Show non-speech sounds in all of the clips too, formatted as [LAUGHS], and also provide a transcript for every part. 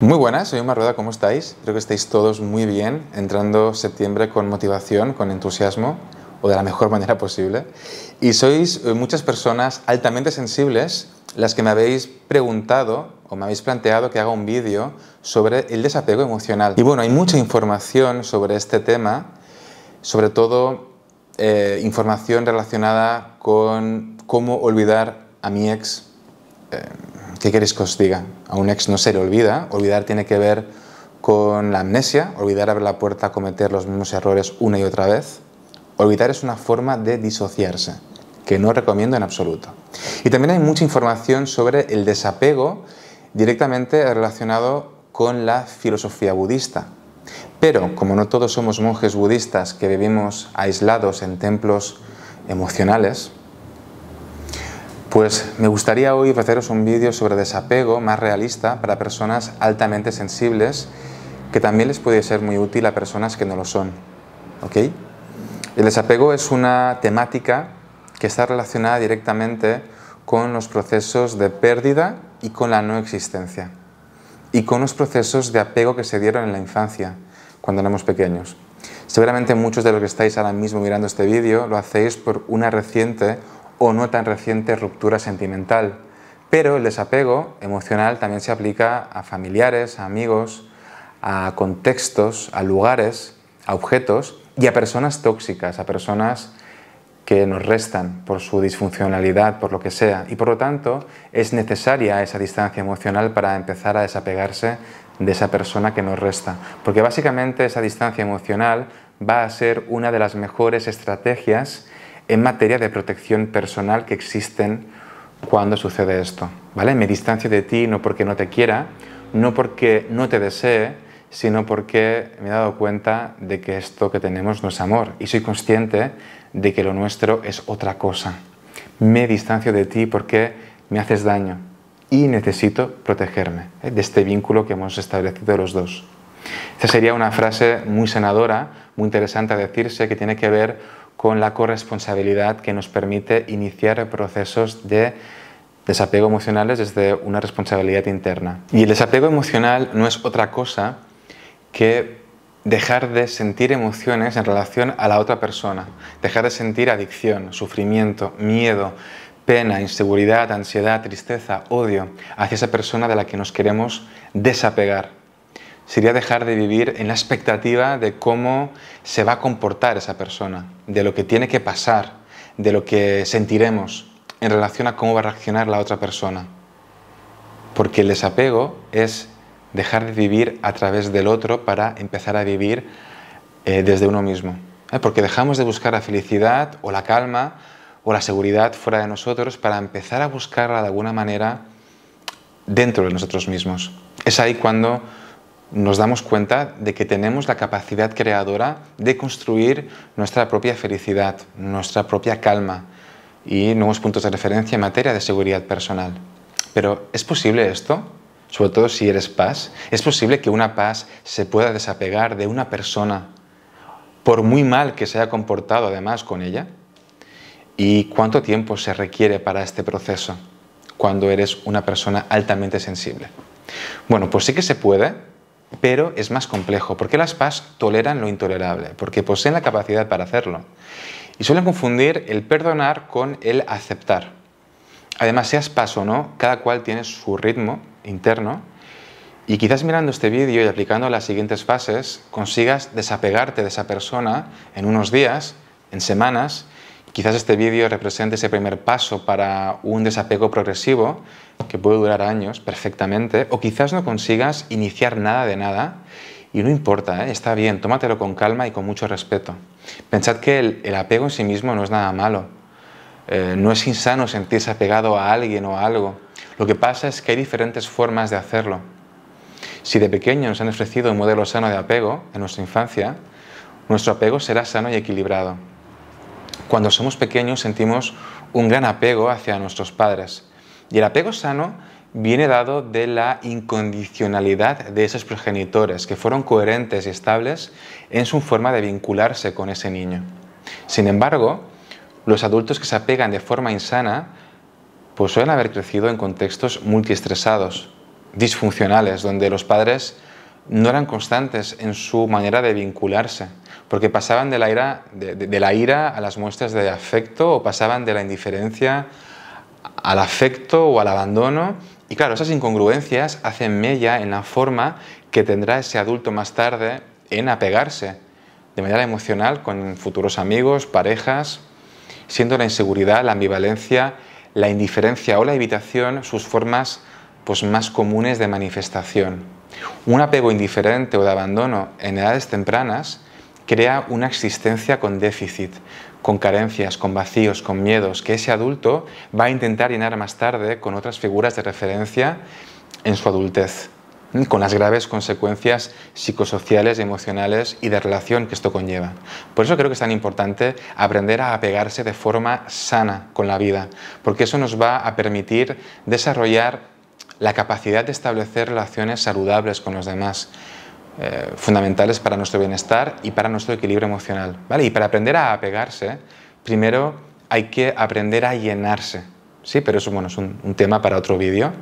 Muy buenas, soy Omar Rueda, ¿cómo estáis? Creo que estáis todos muy bien, entrando septiembre con motivación, con entusiasmo o de la mejor [LAUGHS] manera posible. Y sois eh, muchas personas altamente sensibles las que me habéis preguntado o me habéis planteado que haga un vídeo sobre el desapego emocional. Y bueno, hay mucha información sobre este tema, sobre todo eh, información relacionada con cómo olvidar a mi ex. Eh, ¿Qué queréis que os diga? A un ex no se le olvida. Olvidar tiene que ver con la amnesia, olvidar abrir la puerta a cometer los mismos errores una y otra vez. Olvidar es una forma de disociarse, que no recomiendo en absoluto. Y también hay mucha información sobre el desapego directamente relacionado con la filosofía budista. Pero como no todos somos monjes budistas que vivimos aislados en templos emocionales, pues me gustaría hoy ofreceros un vídeo sobre desapego más realista para personas altamente sensibles que también les puede ser muy útil a personas que no lo son. ¿Ok? El desapego es una temática que está relacionada directamente con los procesos de pérdida y con la no existencia y con los procesos de apego que se dieron en la infancia, cuando éramos pequeños. Seguramente muchos de los que estáis ahora mismo mirando este vídeo lo hacéis por una reciente o no tan reciente ruptura sentimental. Pero el desapego emocional también se aplica a familiares, a amigos, a contextos, a lugares, a objetos y a personas tóxicas, a personas que nos restan por su disfuncionalidad, por lo que sea. Y por lo tanto es necesaria esa distancia emocional para empezar a desapegarse de esa persona que nos resta. Porque básicamente esa distancia emocional va a ser una de las mejores estrategias en materia de protección personal que existen cuando sucede esto. ¿vale? Me distancio de ti no porque no te quiera, no porque no te desee, sino porque me he dado cuenta de que esto que tenemos no es amor y soy consciente de que lo nuestro es otra cosa. Me distancio de ti porque me haces daño y necesito protegerme ¿eh? de este vínculo que hemos establecido los dos. Esta sería una frase muy senadora, muy interesante a decirse, que tiene que ver con la corresponsabilidad que nos permite iniciar procesos de desapego emocionales desde una responsabilidad interna. Y el desapego emocional no es otra cosa que dejar de sentir emociones en relación a la otra persona, dejar de sentir adicción, sufrimiento, miedo, pena, inseguridad, ansiedad, tristeza, odio hacia esa persona de la que nos queremos desapegar sería dejar de vivir en la expectativa de cómo se va a comportar esa persona, de lo que tiene que pasar, de lo que sentiremos en relación a cómo va a reaccionar la otra persona. Porque el desapego es dejar de vivir a través del otro para empezar a vivir eh, desde uno mismo. ¿eh? Porque dejamos de buscar la felicidad o la calma o la seguridad fuera de nosotros para empezar a buscarla de alguna manera dentro de nosotros mismos. Es ahí cuando nos damos cuenta de que tenemos la capacidad creadora de construir nuestra propia felicidad, nuestra propia calma y nuevos puntos de referencia en materia de seguridad personal. Pero ¿es posible esto? Sobre todo si eres paz. ¿Es posible que una paz se pueda desapegar de una persona por muy mal que se haya comportado además con ella? ¿Y cuánto tiempo se requiere para este proceso cuando eres una persona altamente sensible? Bueno, pues sí que se puede, pero es más complejo, porque las PAS toleran lo intolerable, porque poseen la capacidad para hacerlo. Y suelen confundir el perdonar con el aceptar. Además, seas PAS o no, cada cual tiene su ritmo interno y quizás mirando este vídeo y aplicando las siguientes fases consigas desapegarte de esa persona en unos días, en semanas, Quizás este vídeo represente ese primer paso para un desapego progresivo que puede durar años perfectamente, o quizás no consigas iniciar nada de nada y no importa, ¿eh? está bien, tómatelo con calma y con mucho respeto. Pensad que el, apego en sí mismo no es nada malo. Eh, no es insano sentirse apegado a alguien o a algo. Lo que pasa es que hay diferentes formas de hacerlo. Si de pequeño nos han ofrecido un modelo sano de apego en nuestra infancia, nuestro apego será sano y equilibrado. Cuando somos pequeños sentimos un gran apego hacia nuestros padres. Y el apego sano viene dado de la incondicionalidad de esos progenitores, que fueron coherentes y estables en su forma de vincularse con ese niño. Sin embargo, los adultos que se apegan de forma insana, pues suelen haber crecido en contextos multiestresados, disfuncionales, donde los padres no eran constantes en su manera de vincularse, porque pasaban de la ira, de, la ira a las muestras de afecto o pasaban de la indiferencia al afecto o al abandono. Y claro, esas incongruencias hacen mella en la forma que tendrá ese adulto más tarde en apegarse de manera emocional con futuros amigos, parejas, siendo la inseguridad, la ambivalencia, la indiferencia o la evitación sus formas pues, más comunes de manifestación. Un apego indiferente o de abandono en edades tempranas crea una existencia con déficit, con carencias, con vacíos, con miedos, que ese adulto va a intentar llenar más tarde con otras figuras de referencia en su adultez, con las graves consecuencias psicosociales, emocionales y de relación que esto conlleva. Por eso creo que es tan importante aprender a apegarse de forma sana con la vida, porque eso nos va a permitir desarrollar la capacidad de establecer relaciones saludables con los demás, eh, fundamentales para nuestro bienestar y para nuestro equilibrio emocional. ¿vale? Y para aprender a apegarse, primero hay que aprender a llenarse. Sí, pero eso bueno, es un, tema para otro vídeo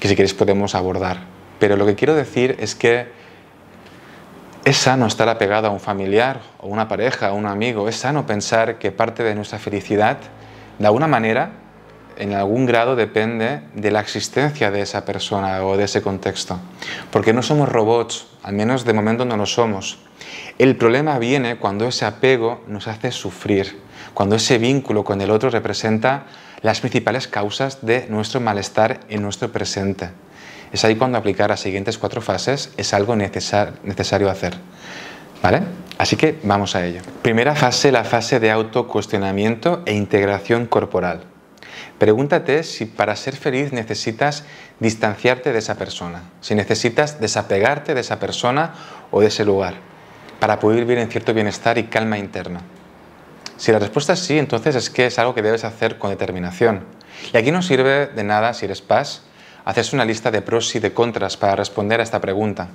que si queréis podemos abordar. Pero lo que quiero decir es que es sano estar apegado a un familiar o una pareja o un amigo, es sano pensar que parte de nuestra felicidad, de alguna manera, en algún grado depende de la existencia de esa persona o de ese contexto. Porque no somos robots, al menos de momento no lo somos. El problema viene cuando ese apego nos hace sufrir, cuando ese vínculo con el otro representa las principales causas de nuestro malestar en nuestro presente. Es ahí cuando aplicar las siguientes cuatro fases es algo necesario hacer. ¿Vale? Así que vamos a ello. Primera fase, la fase de autocuestionamiento e integración corporal. Pregúntate si para ser feliz necesitas distanciarte de esa persona, si necesitas desapegarte de esa persona o de ese lugar, para poder vivir en cierto bienestar y calma interna. Si la respuesta es sí, entonces es que es algo que debes hacer con determinación. Y aquí no sirve de nada, si eres paz, hacerse una lista de pros y de contras para responder a esta pregunta.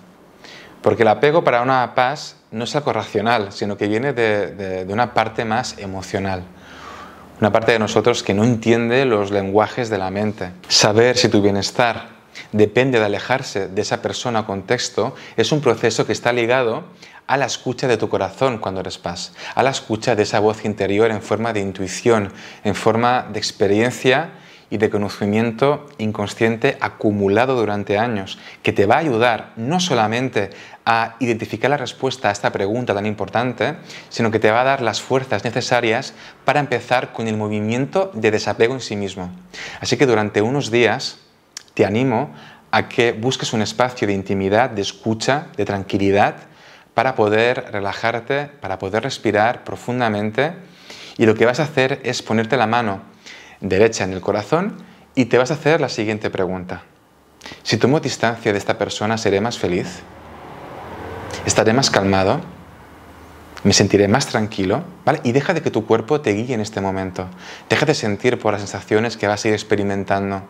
Porque el apego para una paz no es algo racional, sino que viene de una parte más emocional una parte de nosotros que no entiende los lenguajes de la mente. Saber si tu bienestar depende de alejarse de esa persona o contexto es un proceso que está ligado a la escucha de tu corazón cuando eres paz, a la escucha de esa voz interior en forma de intuición, en forma de experiencia y de conocimiento inconsciente acumulado durante años, que te va a ayudar no solamente a identificar la respuesta a esta pregunta tan importante, sino que te va a dar las fuerzas necesarias para empezar con el movimiento de desapego en sí mismo. Así que durante unos días te animo a que busques un espacio de intimidad, de escucha, de tranquilidad, para poder relajarte, para poder respirar profundamente. Y lo que vas a hacer es ponerte la mano derecha en el corazón y te vas a hacer la siguiente pregunta. Si tomo distancia de esta persona, ¿seré más feliz? ¿Estaré más calmado? me sentiré más tranquilo, Y deja de que tu cuerpo te guíe en este momento. Deja de sentir por las sensaciones que vas a ir experimentando.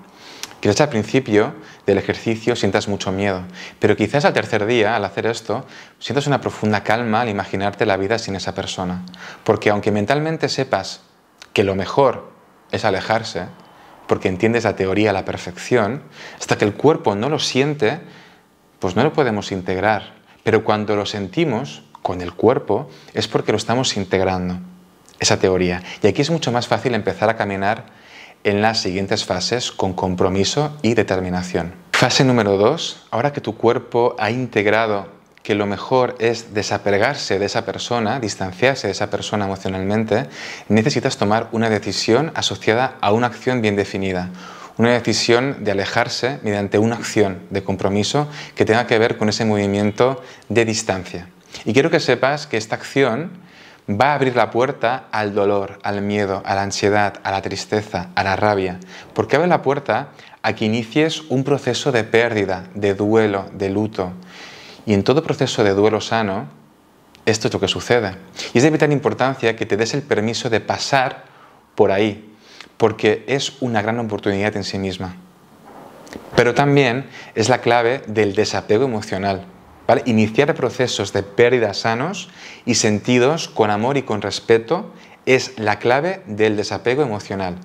Quizás al principio del ejercicio sientas mucho miedo, pero quizás al tercer día, al hacer esto, sientas una profunda calma al imaginarte la vida sin esa persona. Porque aunque mentalmente sepas que lo mejor es alejarse, porque entiendes la teoría a la perfección, hasta que el cuerpo no lo siente, pues no lo podemos integrar. Pero cuando lo sentimos con el cuerpo, es porque lo estamos integrando, esa teoría. Y aquí es mucho más fácil empezar a caminar en las siguientes fases con compromiso y determinación. Fase número dos ahora que tu cuerpo ha integrado que lo mejor es desapegarse de esa persona, distanciarse de esa persona emocionalmente, necesitas tomar una decisión asociada a una acción bien definida. Una decisión de alejarse mediante una acción de compromiso que tenga que ver con ese movimiento de distancia. Y quiero que sepas que esta acción va a abrir la puerta al dolor, al miedo, a la ansiedad, a la tristeza, a la rabia, porque abre la puerta a que inicies un proceso de pérdida, de duelo, de luto, y en todo proceso de duelo sano, esto es lo que sucede. Y es de vital importancia que te des el permiso de pasar por ahí, porque es una gran oportunidad en sí misma. Pero también es la clave del desapego emocional. Iniciar procesos de pérdida sanos y sentidos con amor y con respeto es la clave del desapego emocional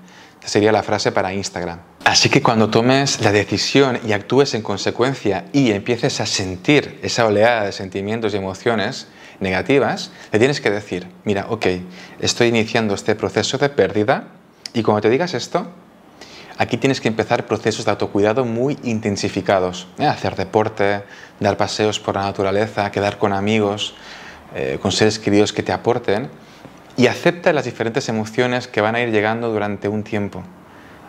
sería la frase para Instagram. Así que cuando tomes la decisión y actúes en consecuencia y empieces a sentir esa oleada de sentimientos y emociones negativas, le tienes que decir, mira, ok, estoy iniciando este proceso de pérdida y cuando te digas esto, aquí tienes que empezar procesos de autocuidado muy intensificados. ¿eh? Hacer deporte, dar paseos por la naturaleza, quedar con amigos, eh, con seres queridos que te aporten y acepta las diferentes emociones que van a ir llegando durante un tiempo.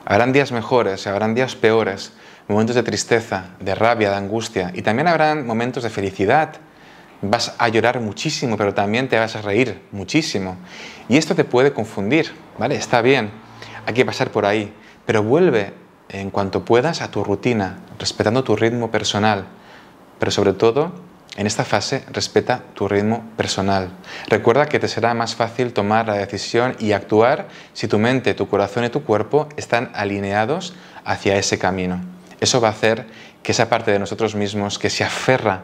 Habrán días mejores, habrán días peores, momentos de tristeza, de rabia, de angustia y también habrán momentos de felicidad. Vas a llorar muchísimo, pero también te vas a reír muchísimo. Y esto te puede confundir, ¿vale? Está bien, hay que pasar por ahí, pero vuelve en cuanto puedas a tu rutina, respetando tu ritmo personal, pero sobre todo en esta fase respeta tu ritmo personal. Recuerda que te será más fácil tomar la decisión y actuar si tu mente, tu corazón y tu cuerpo están alineados hacia ese camino. Eso va a hacer que esa parte de nosotros mismos que se aferra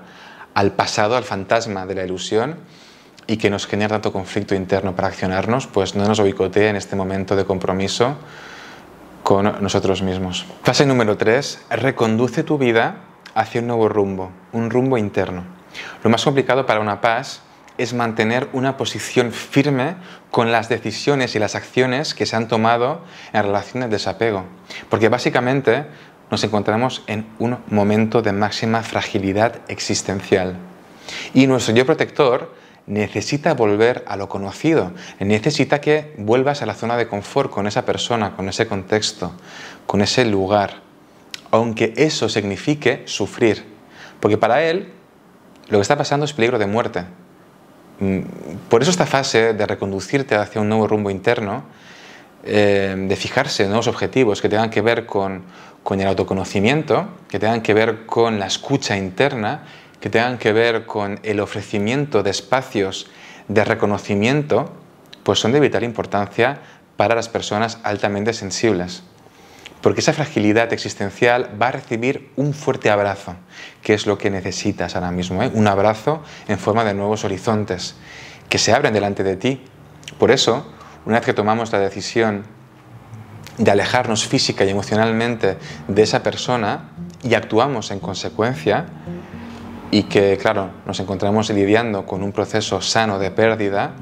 al pasado, al fantasma de la ilusión y que nos genera tanto conflicto interno para accionarnos, pues no nos boicotee en este momento de compromiso con nosotros mismos. Fase número 3. Reconduce tu vida hacia un nuevo rumbo, un rumbo interno. Lo más complicado para una paz es mantener una posición firme con las decisiones y las acciones que se han tomado en relación al desapego. Porque básicamente nos encontramos en un momento de máxima fragilidad existencial. Y nuestro yo protector necesita volver a lo conocido, necesita que vuelvas a la zona de confort con esa persona, con ese contexto, con ese lugar, aunque eso signifique sufrir. Porque para él lo que está pasando es peligro de muerte. Mm, por eso esta fase de reconducirte hacia un nuevo rumbo interno, eh, de fijarse en nuevos objetivos que tengan que ver con el autoconocimiento, que tengan que ver con la escucha interna, que tengan que ver con el ofrecimiento de espacios de reconocimiento, pues son de vital importancia para las personas altamente sensibles porque esa fragilidad existencial va a recibir un fuerte abrazo, que es lo que necesitas ahora mismo, ¿eh? un abrazo en forma de nuevos horizontes que se abren delante de ti. Por eso, una vez que tomamos la decisión de alejarnos física y emocionalmente de esa persona y actuamos en consecuencia, y que, claro, nos encontramos lidiando con un proceso sano de pérdida,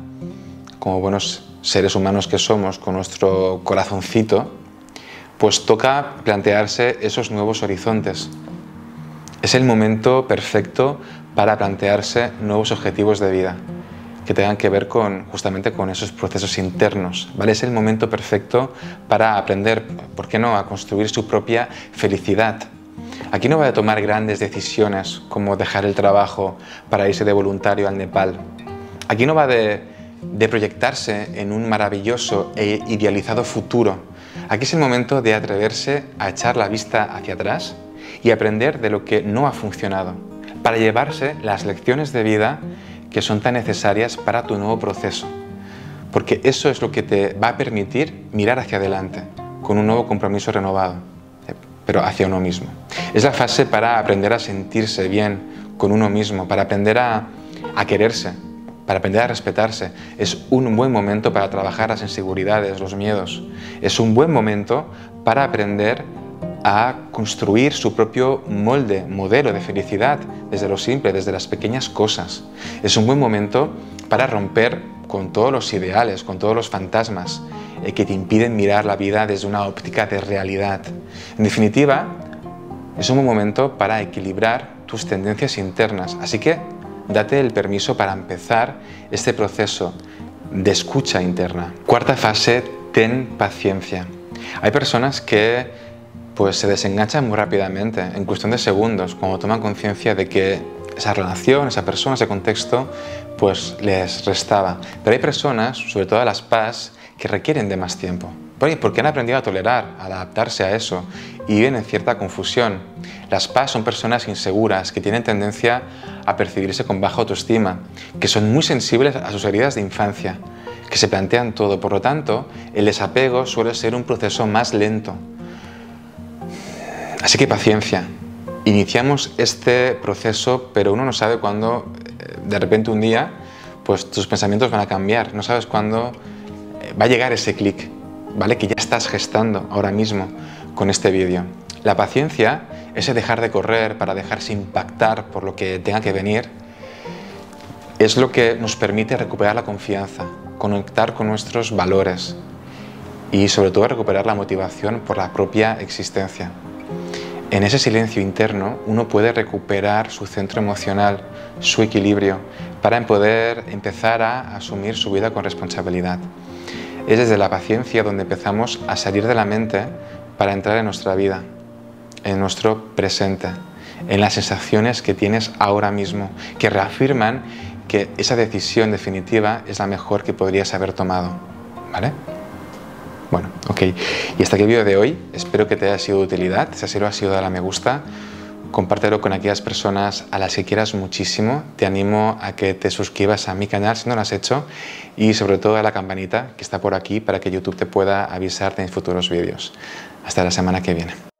como buenos seres humanos que somos, con nuestro corazoncito, pues toca plantearse esos nuevos horizontes. Es el momento perfecto para plantearse nuevos objetivos de vida que tengan que ver con, justamente con esos procesos internos. ¿vale? Es el momento perfecto para aprender, ¿por qué no?, a construir su propia felicidad. Aquí no va a tomar grandes decisiones como dejar el trabajo para irse de voluntario al Nepal. Aquí no va de, de proyectarse en un maravilloso e idealizado futuro Aquí es el momento de atreverse a echar la vista hacia atrás y aprender de lo que no ha funcionado, para llevarse las lecciones de vida que son tan necesarias para tu nuevo proceso, porque eso es lo que te va a permitir mirar hacia adelante, con un nuevo compromiso renovado, eh, pero hacia uno mismo. Es la fase para aprender a sentirse bien con uno mismo, para aprender a, quererse, para aprender a respetarse. Es un buen momento para trabajar las inseguridades, los miedos. Es un buen momento para aprender a construir su propio molde, modelo de felicidad, desde lo simple, desde las pequeñas cosas. Es un buen momento para romper con todos los ideales, con todos los fantasmas eh, que te impiden mirar la vida desde una óptica de realidad. En definitiva, es un buen momento para equilibrar tus tendencias internas. Así que Date el permiso para empezar este proceso de escucha interna. Cuarta fase, ten paciencia. Hay personas que pues se desenganchan muy rápidamente, en cuestión de segundos, cuando toman conciencia de que esa relación, esa persona, ese contexto, pues les restaba. Pero hay personas, sobre todo las PAS, que requieren de más tiempo porque han aprendido a tolerar, a adaptarse a eso y viven en cierta confusión. Las PAS son personas inseguras que tienen tendencia a percibirse con baja autoestima, que son muy sensibles a sus heridas de infancia, que se plantean todo. Por lo tanto, el desapego suele ser un proceso más lento. Así que paciencia. Iniciamos este proceso, pero uno no sabe cuándo, eh, de repente un día, pues tus pensamientos van a cambiar. No sabes cuándo eh, va a llegar ese clic. ¿vale? Que ya estás gestando ahora mismo con este vídeo. La paciencia, ese dejar de correr para dejarse impactar por lo que tenga que venir, es lo que nos permite recuperar la confianza, conectar con nuestros valores y sobre todo recuperar la motivación por la propia existencia. En ese silencio interno uno puede recuperar su centro emocional, su equilibrio, para poder empezar a asumir su vida con responsabilidad. Es desde la paciencia donde empezamos a salir de la mente para entrar en nuestra vida, en nuestro presente, en las sensaciones que tienes ahora mismo, que reafirman que esa decisión definitiva es la mejor que podrías haber tomado. ¿Vale? Bueno, ok. Y hasta aquí el vídeo de hoy. Espero que te haya sido de utilidad. Si así lo ha sido, dale a me gusta compártelo con aquellas personas a las que quieras muchísimo. Te animo a que te suscribas a mi canal si no lo has hecho y sobre todo a la campanita que está por aquí para que YouTube te pueda avisar de futuros vídeos. Hasta la semana que viene.